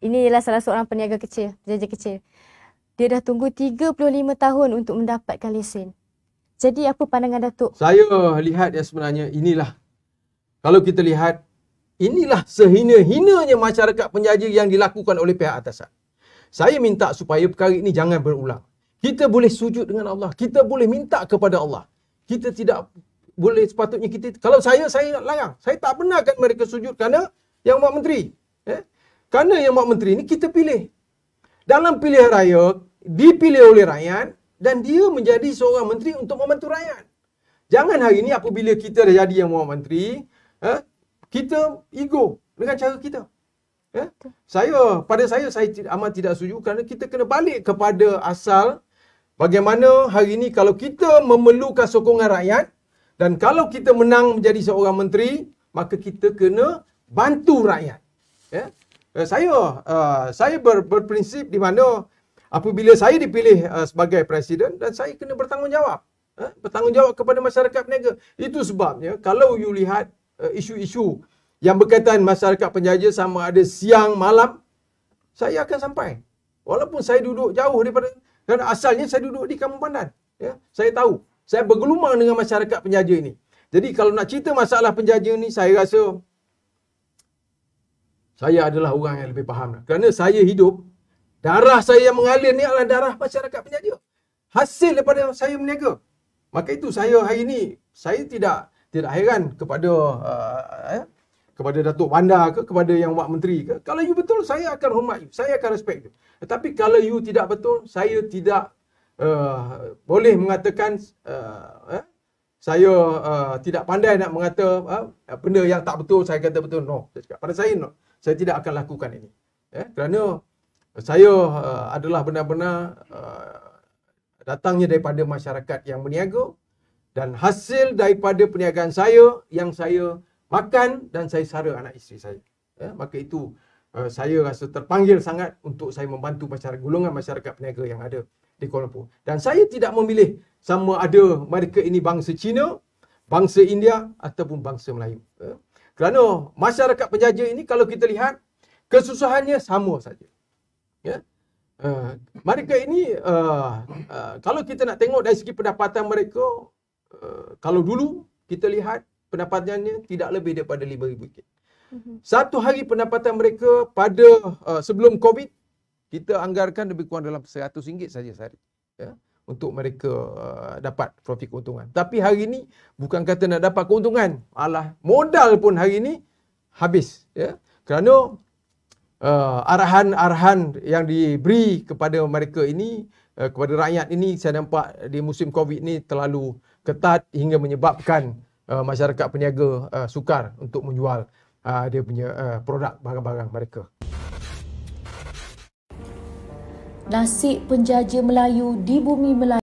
Ini ialah salah seorang peniaga kecil, pejaja kecil. Dia dah tunggu 35 tahun untuk mendapatkan lesen. Jadi apa pandangan Datuk? Saya lihat ya sebenarnya inilah. Kalau kita lihat, inilah sehina-hinanya masyarakat penjaja yang dilakukan oleh pihak atasan. Saya minta supaya perkara ini jangan berulang. Kita boleh sujud dengan Allah. Kita boleh minta kepada Allah. Kita tidak boleh sepatutnya kita... Kalau saya, saya nak larang. Saya tak benarkan mereka sujud kerana Yang Mak Menteri. Kerana yang buat menteri ni kita pilih. Dalam pilihan raya, dipilih oleh rakyat dan dia menjadi seorang menteri untuk membantu rakyat. Jangan hari ni apabila kita dah jadi yang buat menteri, eh, kita ego dengan cara kita. Eh, saya pada saya saya amat tidak setuju kerana kita kena balik kepada asal bagaimana hari ini kalau kita memerlukan sokongan rakyat dan kalau kita menang menjadi seorang menteri maka kita kena bantu rakyat. Ya? uh, saya uh, saya ber, berprinsip di mana apabila saya dipilih uh, sebagai presiden dan saya kena bertanggungjawab uh, bertanggungjawab kepada masyarakat peniaga itu sebabnya kalau you lihat uh, isu-isu yang berkaitan masyarakat penjaja sama ada siang malam saya akan sampai walaupun saya duduk jauh daripada kerana asalnya saya duduk di Kampung Pandan ya saya tahu saya bergelumang dengan masyarakat penjaja ini jadi kalau nak cerita masalah penjaja ini, saya rasa saya adalah orang yang lebih faham. Kerana saya hidup, darah saya yang mengalir ni adalah darah masyarakat peniaga. Hasil daripada saya meniaga. Maka itu saya hari ini, saya tidak tidak heran kepada uh, eh, kepada Datuk Bandar ke, kepada Yang Wak Menteri ke. Kalau you betul, saya akan hormat you. Saya akan respect you. Tetapi kalau you tidak betul, saya tidak uh, boleh mengatakan uh, eh, saya uh, tidak pandai nak mengata uh, benda yang tak betul saya kata betul no saya cakap pada saya no saya tidak akan lakukan ini eh kerana saya uh, adalah benar-benar uh, datangnya daripada masyarakat yang berniaga dan hasil daripada perniagaan saya yang saya makan dan saya sara anak isteri saya eh maka itu uh, saya rasa terpanggil sangat untuk saya membantu masyarakat golongan masyarakat peniaga yang ada di Kuala Lumpur. Dan saya tidak memilih sama ada mereka ini bangsa Cina, bangsa India ataupun bangsa Melayu. Ya. Kerana masyarakat penjaja ini kalau kita lihat kesusahannya sama saja. Ya. Uh, mereka ini uh, uh, kalau kita nak tengok dari segi pendapatan mereka uh, kalau dulu kita lihat pendapatannya tidak lebih daripada 5000 ringgit. Mhm. Satu hari pendapatan mereka pada uh, sebelum Covid kita anggarkan lebih kurang dalam RM100 saja sehari ya untuk mereka uh, dapat profit keuntungan. Tapi hari ini bukan kata nak dapat keuntungan, alah modal pun hari ini habis ya. Kerana uh, arahan-arahan yang diberi kepada mereka ini uh, kepada rakyat ini saya nampak di musim Covid ini terlalu ketat hingga menyebabkan uh, masyarakat peniaga uh, sukar untuk menjual uh, dia punya uh, produk barang-barang mereka. nasib penjaja Melayu di bumi Melayu.